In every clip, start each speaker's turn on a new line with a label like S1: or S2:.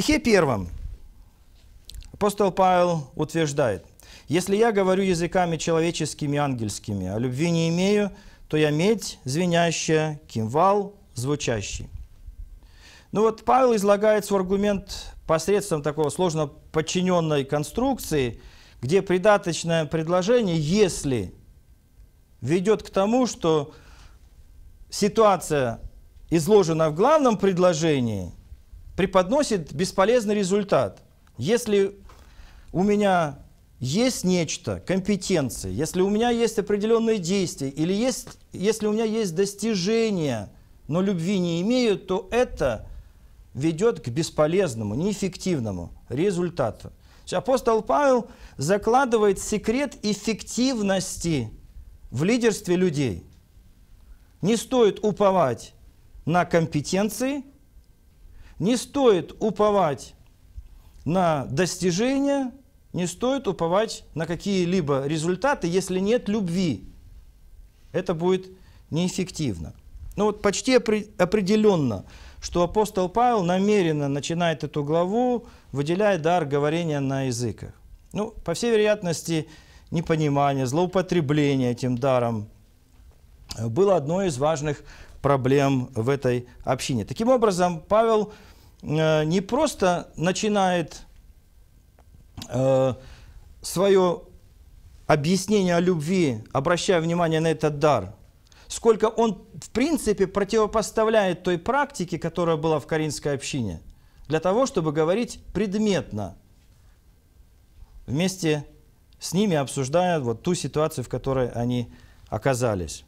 S1: стихе первом апостол Павел утверждает, «Если я говорю языками человеческими и ангельскими, а любви не имею, то я медь звенящая, кимвал звучащий». Ну вот Павел излагает свой аргумент посредством такого сложно подчиненной конструкции, где придаточное предложение «если» ведет к тому, что ситуация изложена в главном предложении, преподносит бесполезный результат. Если у меня есть нечто, компетенции, если у меня есть определенные действия, или есть, если у меня есть достижения, но любви не имею, то это ведет к бесполезному, неэффективному результату. Апостол Павел закладывает секрет эффективности в лидерстве людей. Не стоит уповать на компетенции – не стоит уповать на достижения, не стоит уповать на какие-либо результаты, если нет любви. Это будет неэффективно. Ну вот почти определенно, что апостол Павел намеренно начинает эту главу, выделяя дар говорения на языках. Ну, по всей вероятности, непонимание, злоупотребление этим даром э, было одной из важных проблем в этой общине. Таким образом, Павел – Э, не просто начинает э, свое объяснение о любви, обращая внимание на этот дар, сколько он, в принципе, противопоставляет той практике, которая была в Каринской общине, для того, чтобы говорить предметно, вместе с ними обсуждая вот ту ситуацию, в которой они оказались.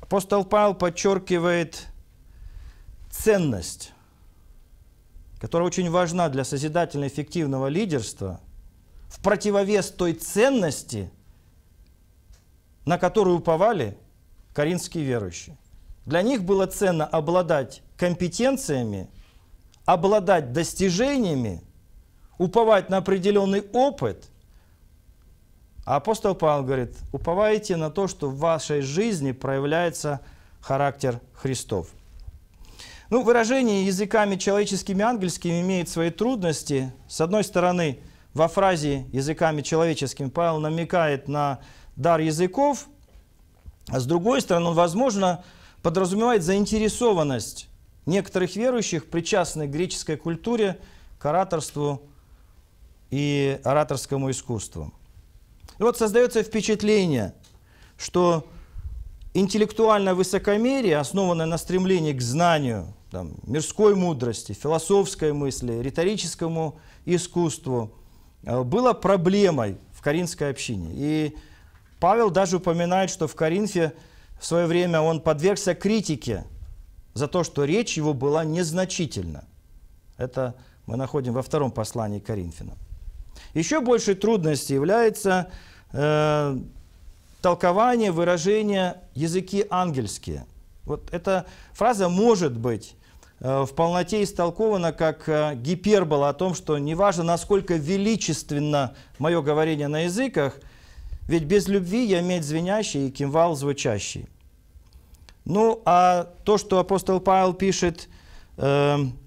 S1: Апостол Павел подчеркивает – ценность, которая очень важна для созидательно-эффективного лидерства, в противовес той ценности, на которую уповали коринфские верующие. Для них было ценно обладать компетенциями, обладать достижениями, уповать на определенный опыт. А апостол Павел говорит, уповайте на то, что в вашей жизни проявляется характер Христов. Ну, выражение языками человеческими и ангельскими имеет свои трудности. С одной стороны, во фразе «языками человеческими» Павел намекает на дар языков, а с другой стороны, он, возможно, подразумевает заинтересованность некоторых верующих, причастных к греческой культуре, к ораторству и ораторскому искусству. И вот создается впечатление, что интеллектуальное высокомерие, основанное на стремлении к знанию, там, мирской мудрости, философской мысли, риторическому искусству, э, было проблемой в Каринской общине. И Павел даже упоминает, что в Каринфе в свое время он подвергся критике за то, что речь его была незначительна. Это мы находим во втором послании к Коринфянам. Еще большей трудностью является э, толкование, выражения, языки ангельские. Вот эта фраза может быть э, в полноте истолкована как э, гипербола о том, что неважно, насколько величественно мое говорение на языках, ведь без любви я медь звенящий и кимвал звучащий. Ну, а то, что апостол Павел пишет, эм,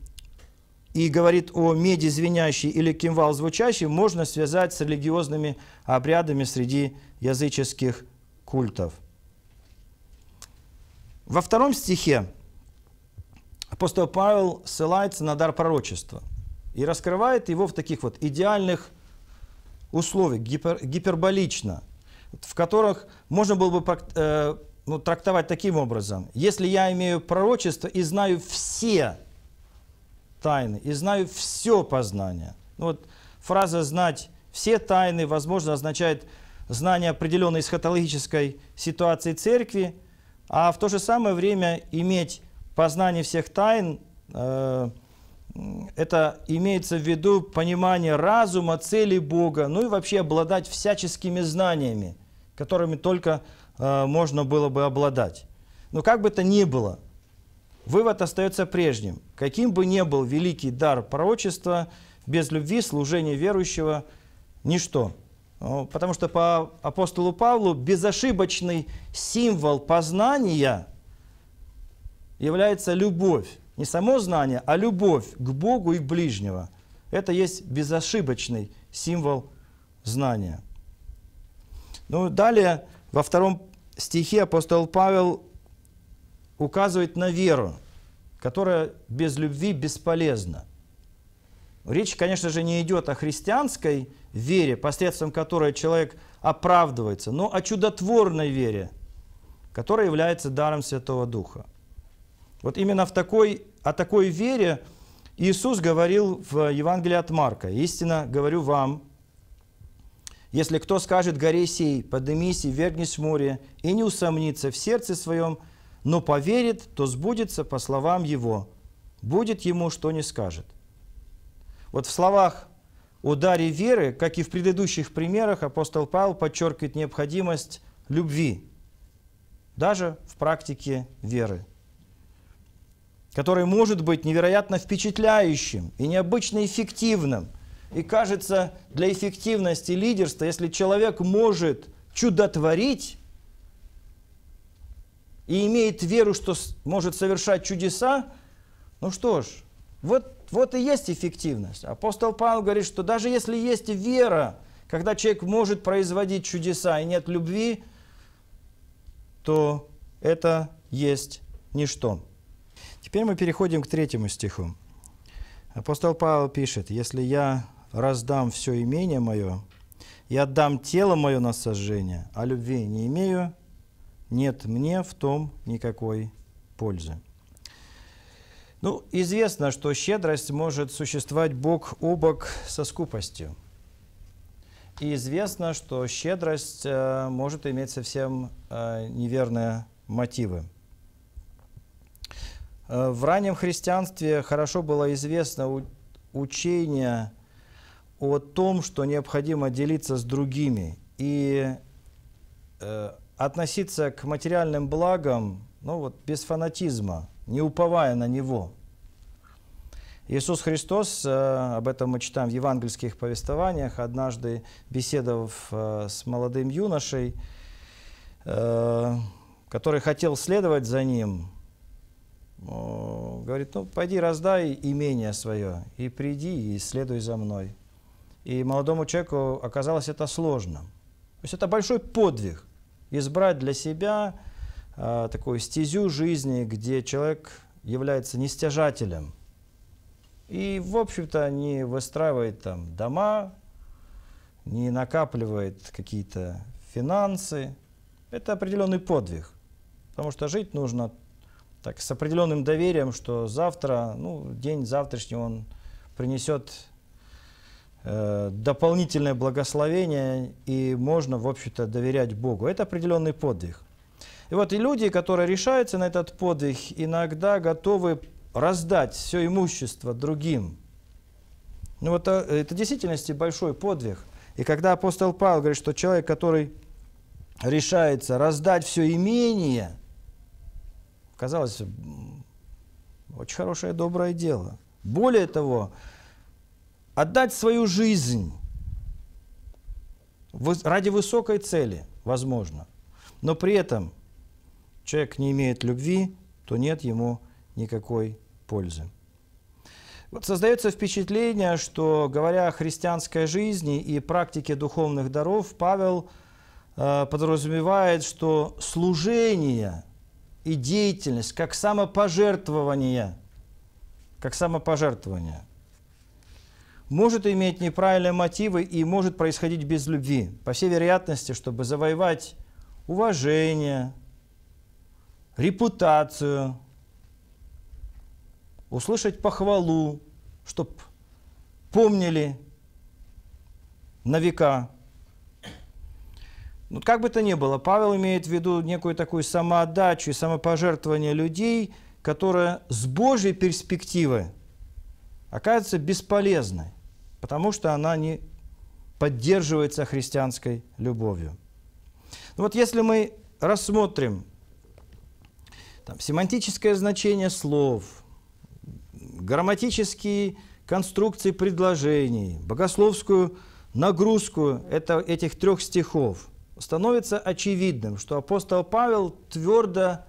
S1: и говорит о меди звенящей или кимвал звучащий, можно связать с религиозными обрядами среди языческих культов. Во втором стихе апостол Павел ссылается на дар пророчества и раскрывает его в таких вот идеальных условиях, гипер, гиперболично, в которых можно было бы э, ну, трактовать таким образом. Если я имею пророчество и знаю все тайны и знаю все познание. Ну вот фраза «знать все тайны» возможно означает знание определенной эсхатологической ситуации церкви, а в то же самое время иметь познание всех тайн, э, это имеется в виду понимание разума, цели Бога, ну и вообще обладать всяческими знаниями, которыми только э, можно было бы обладать. Но как бы то ни было – Вывод остается прежним. Каким бы ни был великий дар пророчества, без любви служение верующего – ничто. Потому что по апостолу Павлу безошибочный символ познания является любовь. Не само знание, а любовь к Богу и ближнего. Это есть безошибочный символ знания. Ну, далее, во втором стихе апостол Павел указывает на веру, которая без любви бесполезна. Речь, конечно же, не идет о христианской вере, посредством которой человек оправдывается, но о чудотворной вере, которая является даром Святого Духа. Вот именно в такой, о такой вере Иисус говорил в Евангелии от Марка. «Истинно говорю вам, если кто скажет горе сей, подымись и вергнись в море, и не усомнится в сердце своем, но поверит, то сбудется по словам его. Будет ему, что не скажет». Вот в словах о даре веры, как и в предыдущих примерах, апостол Павел подчеркивает необходимость любви, даже в практике веры, который может быть невероятно впечатляющим и необычно эффективным. И кажется, для эффективности лидерства, если человек может чудотворить, и имеет веру, что может совершать чудеса, ну что ж, вот, вот и есть эффективность. Апостол Павел говорит, что даже если есть вера, когда человек может производить чудеса и нет любви, то это есть ничто. Теперь мы переходим к третьему стиху. Апостол Павел пишет, «Если я раздам все имение мое и отдам тело мое на сожжение, а любви не имею, нет мне в том никакой пользы. Ну, известно, что щедрость может существовать бок о бок со скупостью. И известно, что щедрость э, может иметь совсем э, неверные мотивы. Э, в раннем христианстве хорошо было известно у, учение о том, что необходимо делиться с другими. И э, относиться к материальным благам, ну вот, без фанатизма, не уповая на него. Иисус Христос, э, об этом мы читаем в евангельских повествованиях, однажды беседовав э, с молодым юношей, э, который хотел следовать за ним, говорит, ну, пойди раздай имение свое, и приди, и следуй за мной. И молодому человеку оказалось это сложно. То есть это большой подвиг избрать для себя э, такую стезю жизни, где человек является нестяжателем и, в общем-то, не выстраивает там дома, не накапливает какие-то финансы. Это определенный подвиг, потому что жить нужно так, с определенным доверием, что завтра, ну, день завтрашний он принесет Э, дополнительное благословение, и можно, в общем-то, доверять Богу. Это определенный подвиг. И вот и люди, которые решаются на этот подвиг, иногда готовы раздать все имущество другим. Ну вот это, это в действительности большой подвиг. И когда апостол Павел говорит, что человек, который решается раздать все имение, казалось, очень хорошее, доброе дело. Более того, отдать свою жизнь ради высокой цели, возможно, но при этом человек не имеет любви, то нет ему никакой пользы. Вот создается впечатление, что, говоря о христианской жизни и практике духовных даров, Павел э, подразумевает, что служение и деятельность как самопожертвование, как самопожертвование – может иметь неправильные мотивы и может происходить без любви. По всей вероятности, чтобы завоевать уважение, репутацию, услышать похвалу, чтобы помнили на века. Ну, как бы то ни было, Павел имеет в виду некую такую самоотдачу и самопожертвование людей, которая с Божьей перспективы оказывается бесполезной потому что она не поддерживается христианской любовью. Но ну вот если мы рассмотрим там, семантическое значение слов, грамматические конструкции предложений, богословскую нагрузку это, этих трех стихов, становится очевидным, что апостол Павел твердо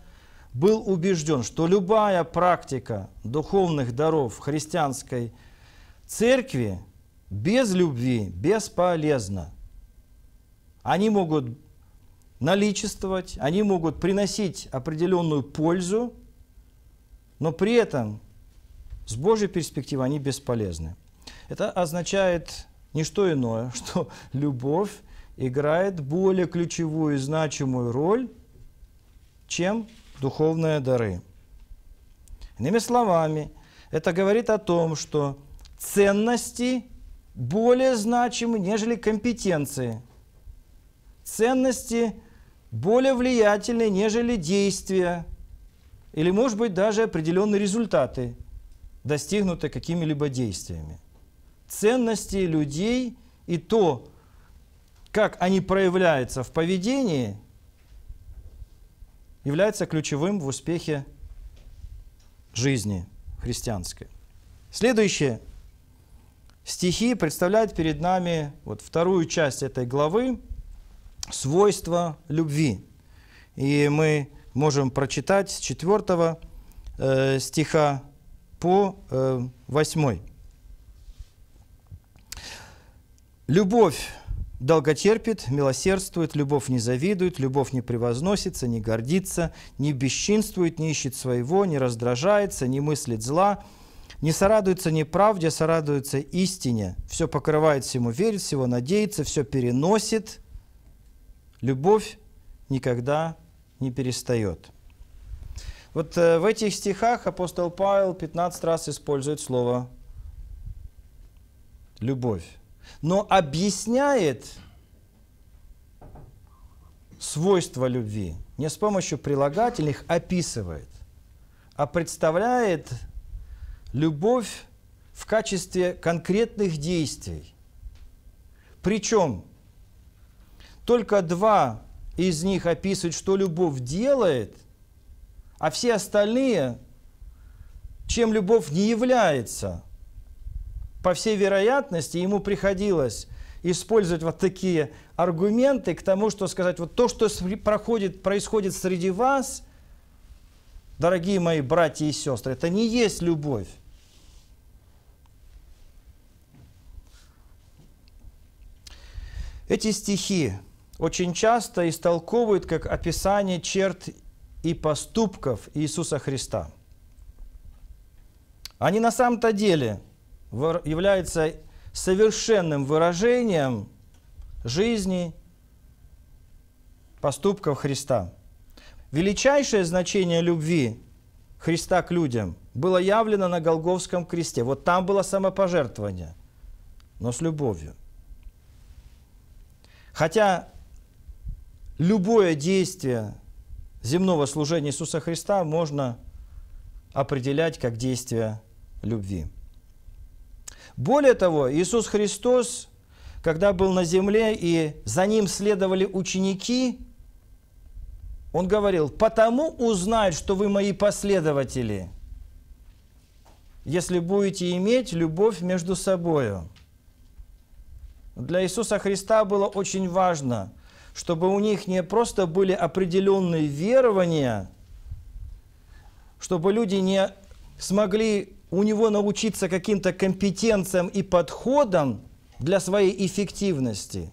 S1: был убежден, что любая практика духовных даров христианской церкви – без любви бесполезно. Они могут наличествовать, они могут приносить определенную пользу, но при этом с Божьей перспективы они бесполезны. Это означает не что иное, что любовь играет более ключевую и значимую роль, чем духовные дары. Иными словами, это говорит о том, что ценности – более значимы, нежели компетенции. Ценности более влиятельны, нежели действия. Или, может быть, даже определенные результаты, достигнутые какими-либо действиями. Ценности людей и то, как они проявляются в поведении, является ключевым в успехе жизни христианской. Следующее – стихи представляют перед нами вот вторую часть этой главы «Свойства любви». И мы можем прочитать с 4 э, стиха по э, 8. «Любовь долготерпит, милосердствует, любовь не завидует, любовь не превозносится, не гордится, не бесчинствует, не ищет своего, не раздражается, не мыслит зла, не сорадуется не правде, а сорадуется истине. Все покрывает всему, верит, всего надеется, все переносит. Любовь никогда не перестает. Вот э, в этих стихах апостол Павел 15 раз использует слово «любовь». Но объясняет свойства любви не с помощью прилагательных, описывает, а представляет любовь в качестве конкретных действий. Причем только два из них описывают, что любовь делает, а все остальные, чем любовь не является. По всей вероятности, ему приходилось использовать вот такие аргументы к тому, что сказать, вот то, что проходит, происходит среди вас, дорогие мои братья и сестры, это не есть любовь. Эти стихи очень часто истолковывают как описание черт и поступков Иисуса Христа. Они на самом-то деле являются совершенным выражением жизни, поступков Христа. Величайшее значение любви Христа к людям было явлено на Голговском кресте. Вот там было самопожертвование, но с любовью. Хотя любое действие земного служения Иисуса Христа можно определять как действие любви. Более того, Иисус Христос, когда был на земле и за ним следовали ученики, он говорил, «Потому узнают, что вы мои последователи, если будете иметь любовь между собою». Для Иисуса Христа было очень важно, чтобы у них не просто были определенные верования, чтобы люди не смогли у него научиться каким-то компетенциям и подходам для своей эффективности.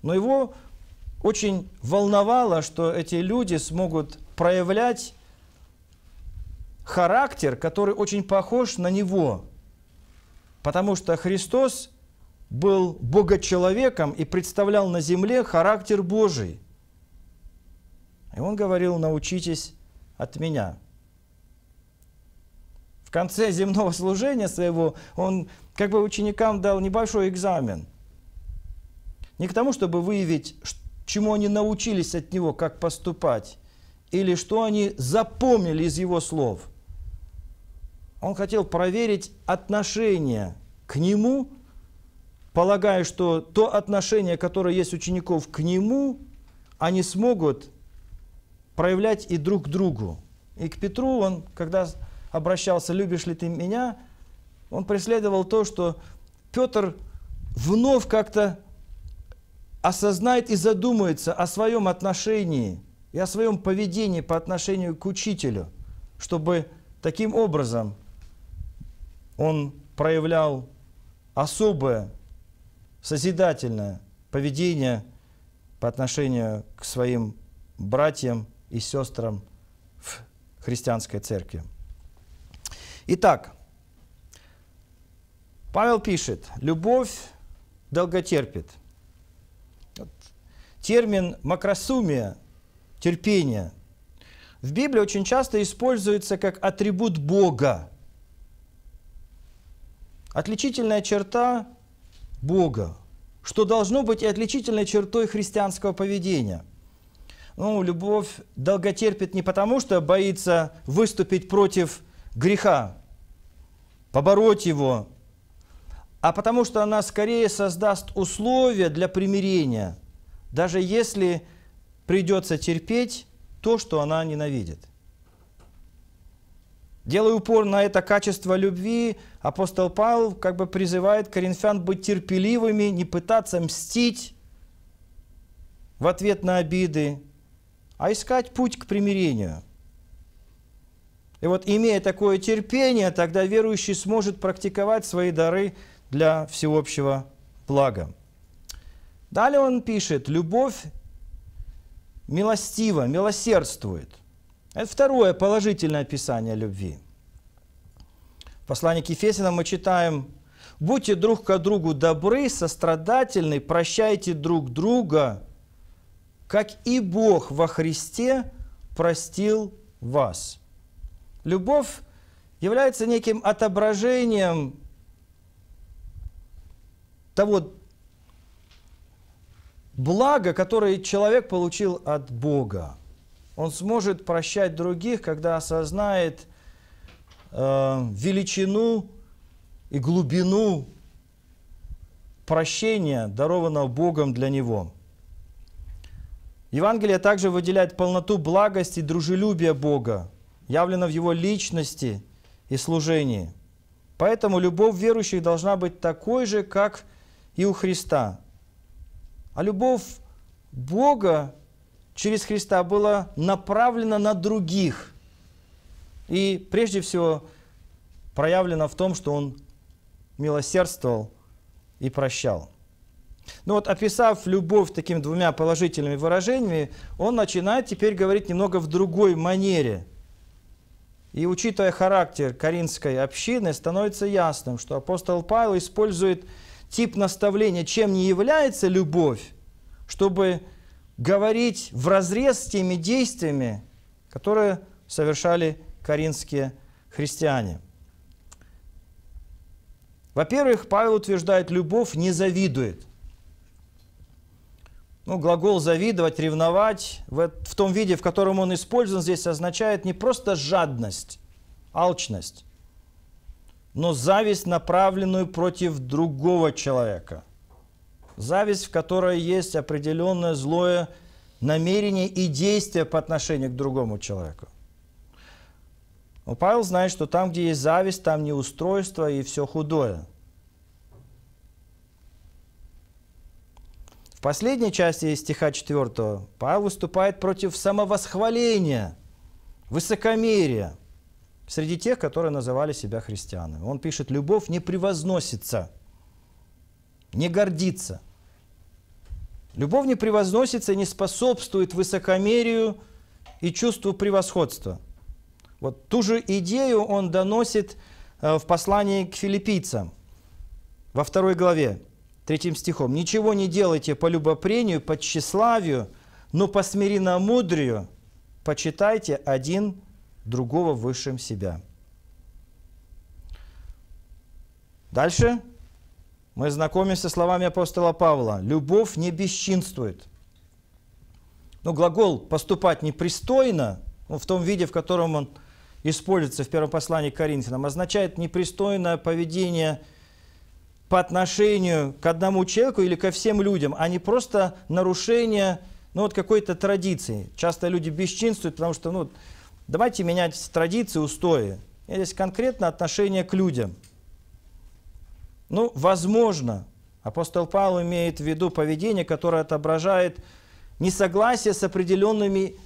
S1: Но его очень волновало, что эти люди смогут проявлять характер, который очень похож на него. Потому что Христос был богочеловеком и представлял на земле характер Божий. И он говорил, научитесь от меня. В конце земного служения своего он как бы ученикам дал небольшой экзамен. Не к тому, чтобы выявить, чему они научились от него, как поступать, или что они запомнили из его слов. Он хотел проверить отношение к нему полагаю, что то отношение, которое есть учеников к нему, они смогут проявлять и друг к другу. И к Петру он, когда обращался, любишь ли ты меня, он преследовал то, что Петр вновь как-то осознает и задумается о своем отношении и о своем поведении по отношению к учителю, чтобы таким образом он проявлял особое созидательное поведение по отношению к своим братьям и сестрам в христианской церкви. Итак, Павел пишет, любовь долготерпит. Термин макросумия, терпение, в Библии очень часто используется как атрибут Бога. Отличительная черта Бога, что должно быть и отличительной чертой христианского поведения. Ну, любовь долготерпит не потому, что боится выступить против греха, побороть его, а потому что она скорее создаст условия для примирения, даже если придется терпеть то, что она ненавидит – Делая упор на это качество любви, апостол Павел как бы призывает коринфян быть терпеливыми, не пытаться мстить в ответ на обиды, а искать путь к примирению. И вот имея такое терпение, тогда верующий сможет практиковать свои дары для всеобщего блага. Далее он пишет, любовь милостива, милосердствует – это второе положительное описание любви. В послании к Ефесянам мы читаем «Будьте друг к другу добры, сострадательны, прощайте друг друга, как и Бог во Христе простил вас». Любовь является неким отображением того блага, которое человек получил от Бога он сможет прощать других, когда осознает э, величину и глубину прощения, дарованного Богом для него. Евангелие также выделяет полноту благости и дружелюбия Бога, явлено в его личности и служении. Поэтому любовь верующих должна быть такой же, как и у Христа. А любовь Бога через Христа было направлено на других. И прежде всего проявлено в том, что Он милосердствовал и прощал. Ну вот, описав любовь такими двумя положительными выражениями, он начинает теперь говорить немного в другой манере. И учитывая характер коринфской общины, становится ясным, что апостол Павел использует тип наставления, чем не является любовь, чтобы говорить в разрез с теми действиями, которые совершали коринфские христиане. Во-первых, Павел утверждает, любовь не завидует. Ну, глагол «завидовать», «ревновать» в, в том виде, в котором он использован здесь, означает не просто жадность, алчность, но зависть, направленную против другого человека. Зависть, в которой есть определенное злое намерение и действие по отношению к другому человеку. Но Павел знает, что там, где есть зависть, там неустройство и все худое. В последней части стиха 4 Павел выступает против самовосхваления, высокомерия среди тех, которые называли себя христианами. Он пишет, «Любовь не превозносится» не гордится. Любовь не превозносится не способствует высокомерию и чувству превосходства. Вот ту же идею он доносит э, в послании к филиппийцам во второй главе, третьим стихом. «Ничего не делайте по любопрению, по тщеславию, но по смиренно смиренномудрию почитайте один другого высшим себя». Дальше – мы знакомимся словами апостола Павла. Любовь не бесчинствует. Но ну, глагол «поступать непристойно», ну, в том виде, в котором он используется в первом послании к Коринфянам, означает непристойное поведение по отношению к одному человеку или ко всем людям, а не просто нарушение ну, вот какой-то традиции. Часто люди бесчинствуют, потому что ну, давайте менять традиции, устои. И здесь конкретно отношение к людям – ну, возможно, апостол Павел имеет в виду поведение, которое отображает несогласие с определенными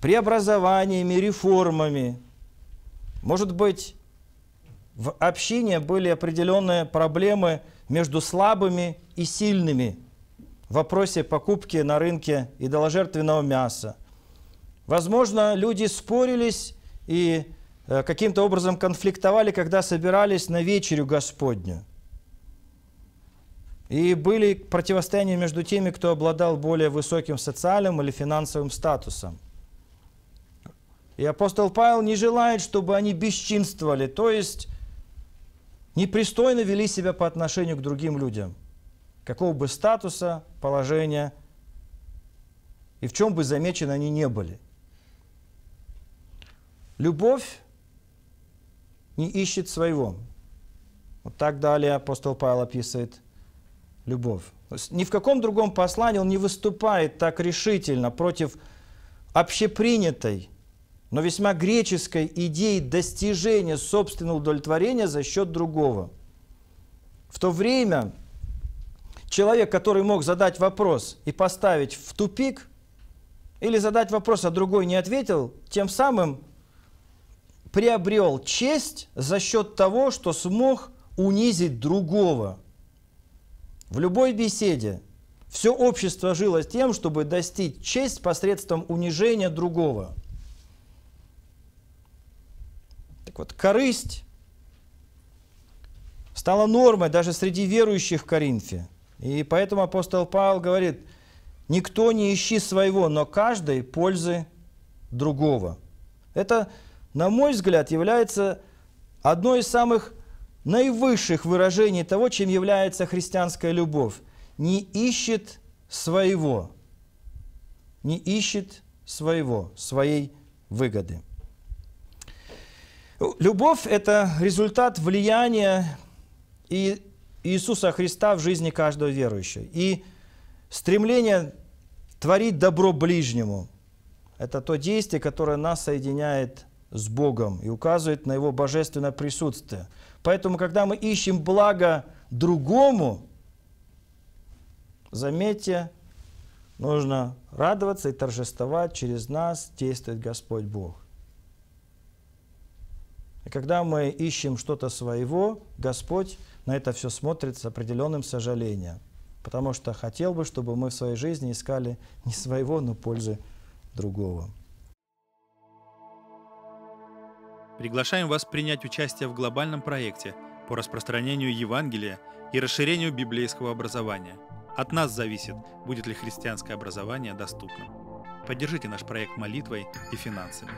S1: преобразованиями, реформами. Может быть, в общине были определенные проблемы между слабыми и сильными в вопросе покупки на рынке идоложертвенного мяса. Возможно, люди спорились и э, каким-то образом конфликтовали, когда собирались на вечерю Господню. И были противостояния между теми, кто обладал более высоким социальным или финансовым статусом. И апостол Павел не желает, чтобы они бесчинствовали, то есть непристойно вели себя по отношению к другим людям, какого бы статуса, положения и в чем бы замечены они не были. Любовь не ищет своего. Вот так далее апостол Павел описывает – любовь. Ни в каком другом послании он не выступает так решительно против общепринятой, но весьма греческой идеи достижения собственного удовлетворения за счет другого. В то время человек, который мог задать вопрос и поставить в тупик, или задать вопрос, а другой не ответил, тем самым приобрел честь за счет того, что смог унизить другого – в любой беседе все общество жило тем, чтобы достичь честь посредством унижения другого. Так вот, корысть стала нормой даже среди верующих в Коринфе. И поэтому апостол Павел говорит, никто не ищи своего, но каждый пользы другого. Это, на мой взгляд, является одной из самых наивысших выражений того, чем является христианская любовь. Не ищет своего. Не ищет своего, своей выгоды. Любовь – это результат влияния и Иисуса Христа в жизни каждого верующего. И стремление творить добро ближнему – это то действие, которое нас соединяет с Богом и указывает на Его божественное присутствие – Поэтому, когда мы ищем благо другому, заметьте, нужно радоваться и торжествовать, через нас действует Господь Бог. И когда мы ищем что-то своего, Господь на это все смотрит с определенным сожалением. Потому что хотел бы, чтобы мы в своей жизни искали не своего, но пользы другого. Приглашаем вас принять участие в глобальном проекте по распространению Евангелия и расширению библейского образования. От нас зависит, будет ли христианское образование доступным. Поддержите наш проект молитвой и финансами.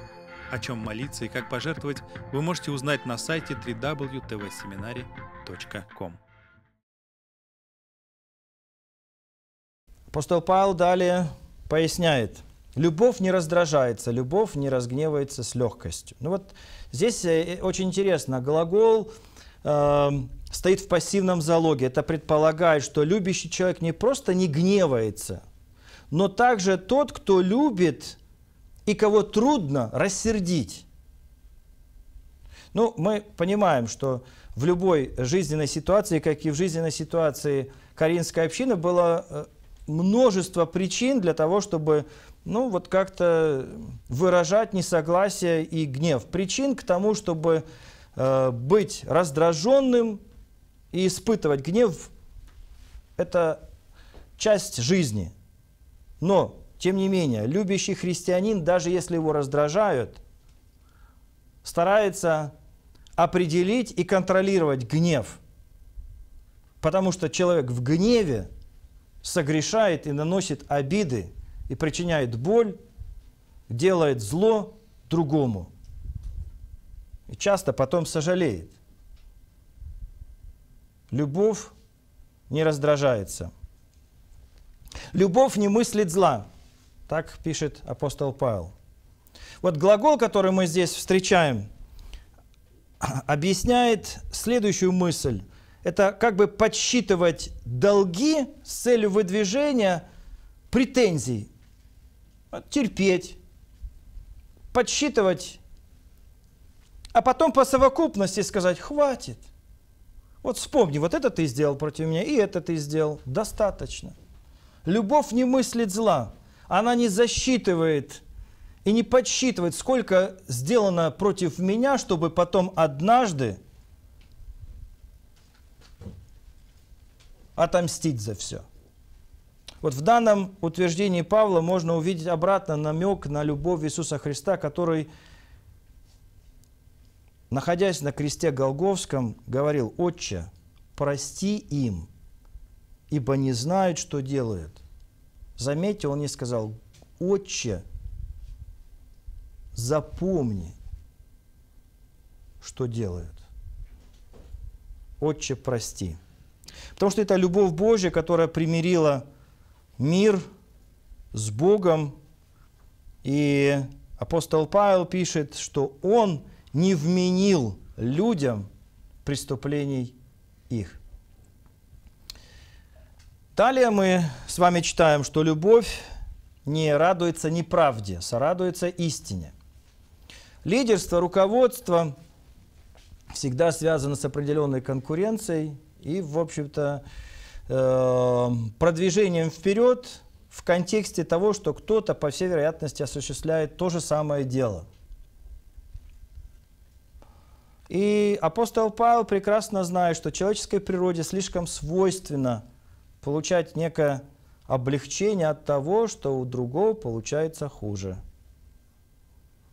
S1: О чем молиться и как пожертвовать, вы можете узнать на сайте www.tvseminary.com. Апостол Павел далее поясняет – Любовь не раздражается, любовь не разгневается с легкостью. Ну вот здесь э, э, очень интересно, глагол э, стоит в пассивном залоге. Это предполагает, что любящий человек не просто не гневается, но также тот, кто любит и кого трудно рассердить. Ну, мы понимаем, что в любой жизненной ситуации, как и в жизненной ситуации Каринской общины, было э, множество причин для того, чтобы ну, вот как-то выражать несогласие и гнев. Причин к тому, чтобы э, быть раздраженным и испытывать гнев, это часть жизни. Но, тем не менее, любящий христианин, даже если его раздражают, старается определить и контролировать гнев. Потому что человек в гневе согрешает и наносит обиды и причиняет боль, делает зло другому. И часто потом сожалеет. Любовь не раздражается. Любовь не мыслит зла. Так пишет апостол Павел. Вот глагол, который мы здесь встречаем, объясняет следующую мысль. Это как бы подсчитывать долги с целью выдвижения претензий терпеть, подсчитывать, а потом по совокупности сказать «хватит». Вот вспомни, вот это ты сделал против меня, и это ты сделал. Достаточно. Любовь не мыслит зла. Она не засчитывает и не подсчитывает, сколько сделано против меня, чтобы потом однажды отомстить за все. Вот в данном утверждении Павла можно увидеть обратно намек на любовь Иисуса Христа, который, находясь на кресте Голговском, говорил, «Отче, прости им, ибо не знают, что делают». Заметьте, он не сказал, «Отче, запомни, что делают». «Отче, прости». Потому что это любовь Божья, которая примирила мир с Богом. И апостол Павел пишет, что он не вменил людям преступлений их. Далее мы с вами читаем, что любовь не радуется неправде, сорадуется а истине. Лидерство, руководство всегда связано с определенной конкуренцией и, в общем-то, Эм, продвижением вперед в контексте того, что кто-то, по всей вероятности, осуществляет то же самое дело. И апостол Павел прекрасно знает, что человеческой природе слишком свойственно получать некое облегчение от того, что у другого получается хуже.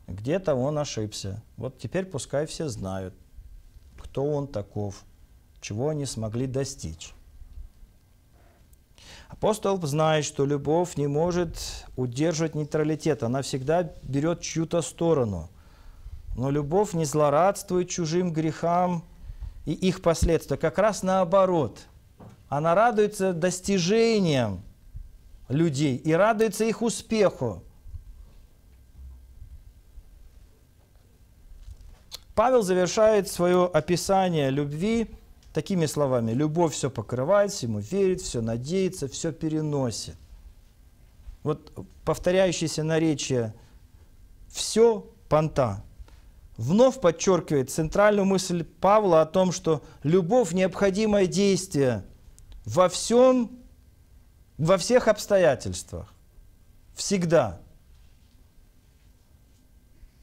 S1: Где-то он ошибся. Вот теперь пускай все знают, кто он таков, чего они смогли достичь. Апостол знает, что любовь не может удерживать нейтралитет, она всегда берет чью-то сторону. Но любовь не злорадствует чужим грехам и их последствия. как раз наоборот. Она радуется достижениям людей и радуется их успеху. Павел завершает свое описание любви – Такими словами, любовь все покрывает, всему верит, все надеется, все переносит. Вот повторяющееся наречие «все понта» вновь подчеркивает центральную мысль Павла о том, что любовь – необходимое действие во всем, во всех обстоятельствах, всегда.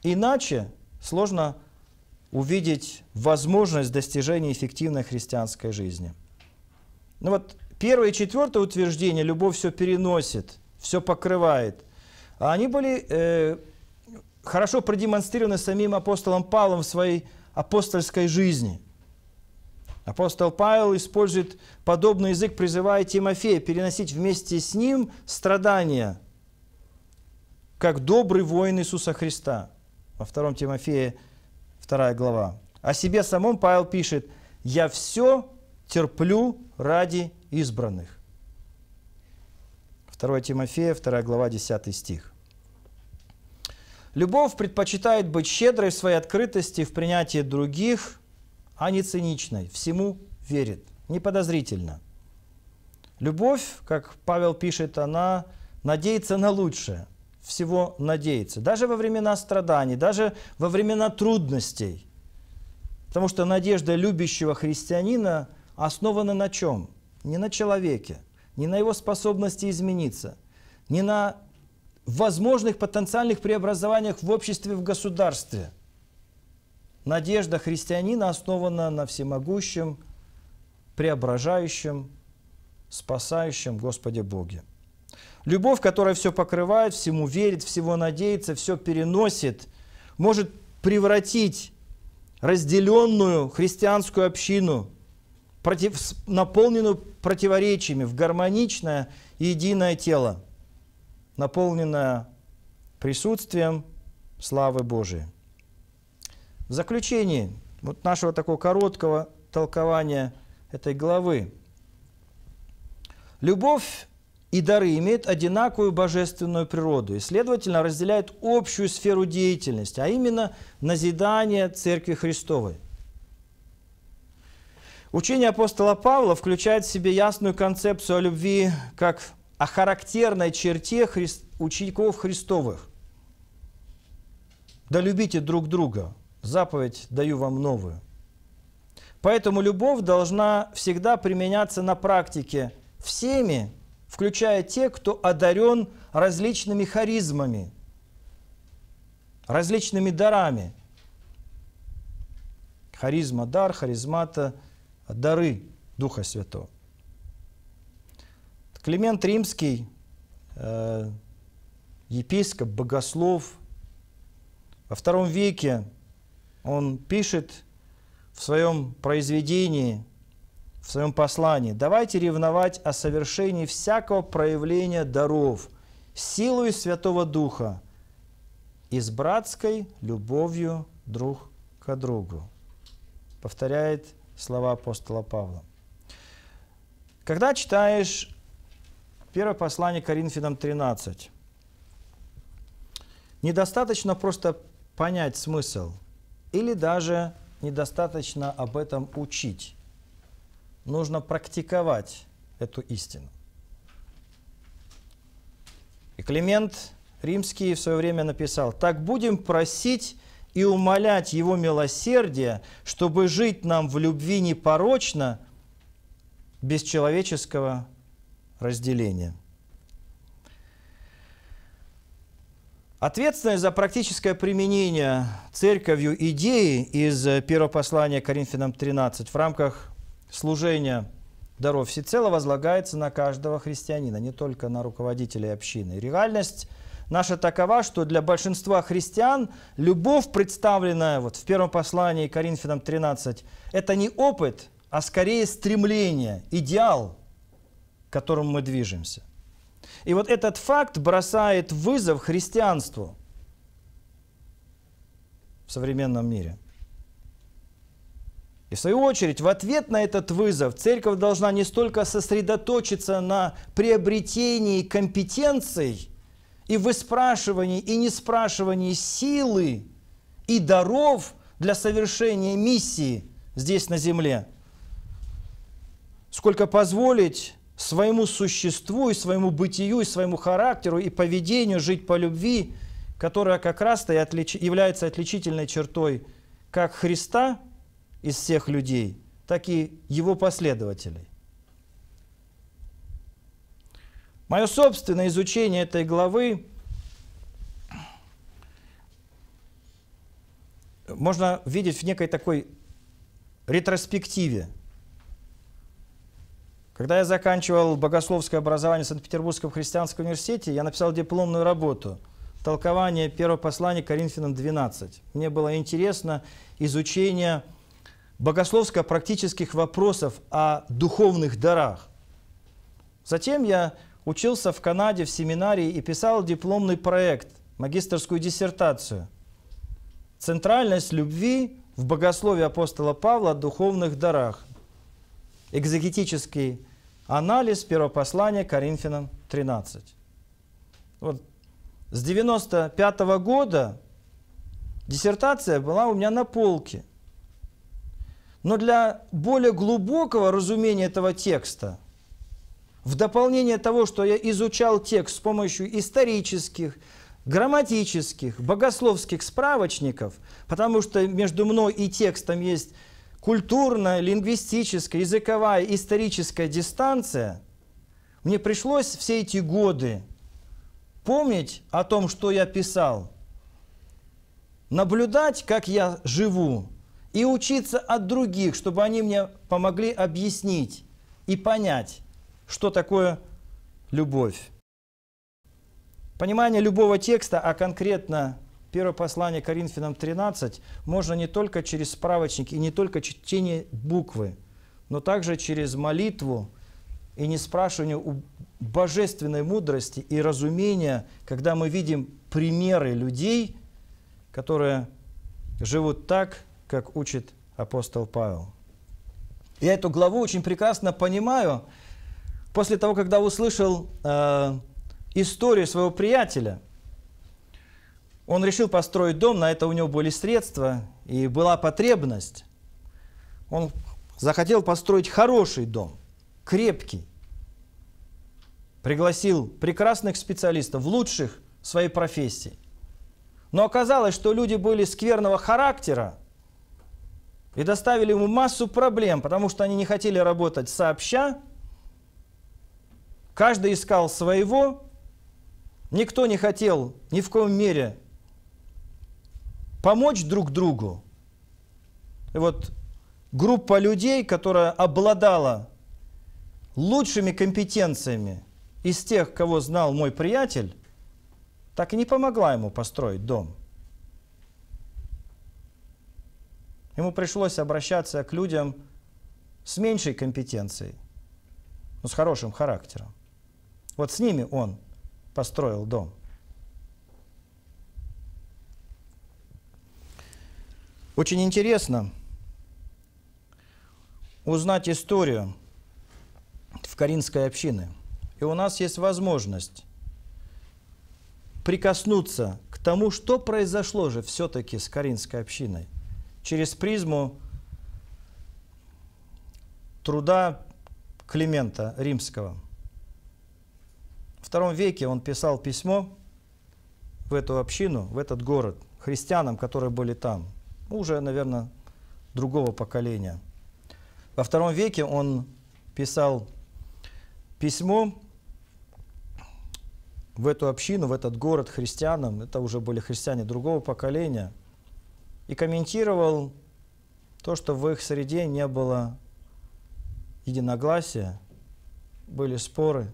S1: Иначе сложно увидеть возможность достижения эффективной христианской жизни. Ну вот первое и четвертое утверждение «любовь все переносит, все покрывает», а они были э, хорошо продемонстрированы самим апостолом Павлом в своей апостольской жизни. Апостол Павел использует подобный язык, призывая Тимофея переносить вместе с ним страдания, как добрый воин Иисуса Христа. Во втором Тимофея 2 глава. О себе самом Павел пишет, «Я все терплю ради избранных». 2 Тимофея, 2 глава, 10 стих. Любовь предпочитает быть щедрой в своей открытости, в принятии других, а не циничной. Всему верит, неподозрительно. Любовь, как Павел пишет, она надеется на лучшее всего надеяться. Даже во времена страданий, даже во времена трудностей. Потому что надежда любящего христианина основана на чем? Не на человеке, не на его способности измениться, не на возможных потенциальных преобразованиях в обществе, в государстве. Надежда христианина основана на всемогущем, преображающем, спасающем Господе Боге. Любовь, которая все покрывает, всему верит, всего надеется, все переносит, может превратить разделенную христианскую общину, против, наполненную противоречиями, в гармоничное и единое тело, наполненное присутствием славы Божией. В заключении вот нашего такого короткого толкования этой главы. Любовь и дары имеют одинаковую божественную природу и, следовательно, разделяют общую сферу деятельности, а именно назидание Церкви Христовой. Учение апостола Павла включает в себе ясную концепцию о любви как о характерной черте хри... учеников Христовых. «Да любите друг друга, заповедь даю вам новую». Поэтому любовь должна всегда применяться на практике всеми, включая те, кто одарен различными харизмами, различными дарами. Харизма – дар, харизмата – дары Духа Святого. Климент Римский, э, епископ, богослов, во втором веке он пишет в своем произведении – в своем послании. Давайте ревновать о совершении всякого проявления даров, силой Святого Духа и с братской любовью друг к другу. Повторяет слова апостола Павла. Когда читаешь первое послание Коринфянам 13, недостаточно просто понять смысл или даже недостаточно об этом учить нужно практиковать эту истину. И Климент Римский в свое время написал, «Так будем просить и умолять Его милосердие, чтобы жить нам в любви непорочно, без человеческого разделения». Ответственность за практическое применение церковью идеи из первого послания Коринфянам 13 в рамках служение даров всецело возлагается на каждого христианина, не только на руководителей общины. Реальность наша такова, что для большинства христиан любовь, представленная вот в первом послании Коринфянам 13, это не опыт, а скорее стремление, идеал, к которому мы движемся. И вот этот факт бросает вызов христианству в современном мире. И в свою очередь, в ответ на этот вызов церковь должна не столько сосредоточиться на приобретении компетенций и выспрашивании и неспрашивании силы и даров для совершения миссии здесь на земле, сколько позволить своему существу и своему бытию, и своему характеру и поведению жить по любви, которая как раз-то и отлич... является отличительной чертой как Христа – из всех людей, так и его последователей. Мое собственное изучение этой главы можно видеть в некой такой ретроспективе. Когда я заканчивал богословское образование в Санкт-Петербургском христианском университете, я написал дипломную работу «Толкование первого послания Коринфянам 12». Мне было интересно изучение богословско-практических вопросов о духовных дарах. Затем я учился в Канаде в семинарии и писал дипломный проект, магистрскую диссертацию. «Центральность любви в богословии апостола Павла о духовных дарах». Экзегетический анализ первого послания Коринфянам 13. Вот. С 95 года диссертация была у меня на полке – но для более глубокого разумения этого текста, в дополнение того, что я изучал текст с помощью исторических, грамматических, богословских справочников, потому что между мной и текстом есть культурная, лингвистическая, языковая, историческая дистанция, мне пришлось все эти годы помнить о том, что я писал, наблюдать, как я живу, и учиться от других, чтобы они мне помогли объяснить и понять, что такое любовь. Понимание любого текста, а конкретно первое послание Коринфянам 13, можно не только через справочник и не только чтение буквы, но также через молитву и не спрашивание у божественной мудрости и разумения, когда мы видим примеры людей, которые живут так, как учит апостол Павел. Я эту главу очень прекрасно понимаю после того, когда услышал э, историю своего приятеля. Он решил построить дом, на это у него были средства и была потребность. Он захотел построить хороший дом, крепкий. Пригласил прекрасных специалистов, лучших в своей профессии. Но оказалось, что люди были скверного характера, и доставили ему массу проблем, потому что они не хотели работать сообща. Каждый искал своего. Никто не хотел ни в коем мере помочь друг другу. И вот группа людей, которая обладала лучшими компетенциями из тех, кого знал мой приятель, так и не помогла ему построить дом. Ему пришлось обращаться к людям с меньшей компетенцией, но ну, с хорошим характером. Вот с ними он построил дом. Очень интересно узнать историю в Каринской общины. И у нас есть возможность прикоснуться к тому, что произошло же все-таки с Каринской общиной – через призму труда Климента Римского. В втором веке он писал письмо в эту общину, в этот город, христианам, которые были там, уже, наверное, другого поколения. Во втором веке он писал письмо в эту общину, в этот город христианам, это уже были христиане другого поколения – и комментировал то, что в их среде не было единогласия, были споры,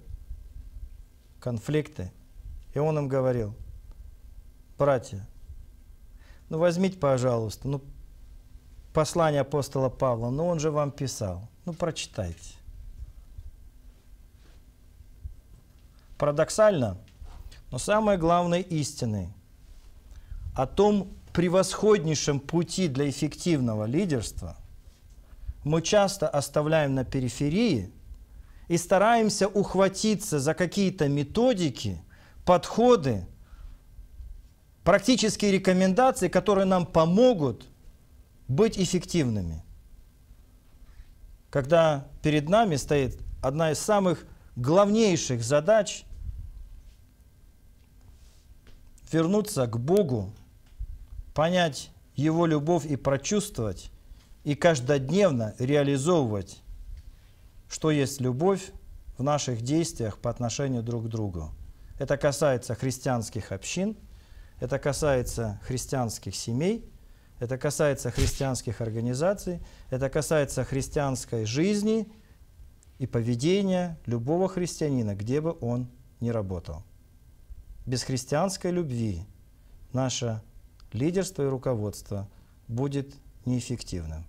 S1: конфликты. И он им говорил, братья, ну возьмите, пожалуйста, ну послание апостола Павла, ну он же вам писал, ну прочитайте. Парадоксально, но самой главной истины о том, превосходнейшем пути для эффективного лидерства мы часто оставляем на периферии и стараемся ухватиться за какие-то методики, подходы, практические рекомендации, которые нам помогут быть эффективными. Когда перед нами стоит одна из самых главнейших задач – вернуться к Богу понять Его любовь и прочувствовать, и каждодневно реализовывать, что есть любовь в наших действиях по отношению друг к другу. Это касается христианских общин, это касается христианских семей, это касается христианских организаций, это касается христианской жизни и поведения любого христианина, где бы он ни работал. Без христианской любви наша лидерство и руководство будет неэффективным.